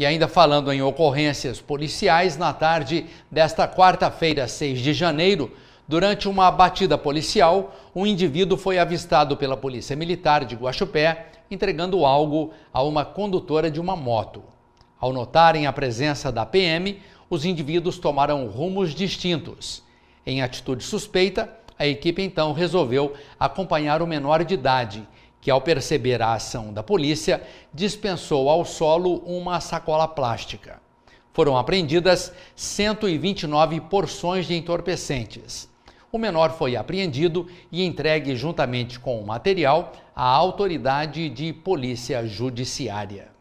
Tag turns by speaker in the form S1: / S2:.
S1: E ainda falando em ocorrências policiais, na tarde desta quarta-feira, 6 de janeiro, durante uma batida policial, um indivíduo foi avistado pela Polícia Militar de Guaxupé entregando algo a uma condutora de uma moto. Ao notarem a presença da PM, os indivíduos tomaram rumos distintos. Em atitude suspeita, a equipe então resolveu acompanhar o menor de idade que, ao perceber a ação da polícia, dispensou ao solo uma sacola plástica. Foram apreendidas 129 porções de entorpecentes. O menor foi apreendido e entregue juntamente com o material à autoridade de polícia judiciária.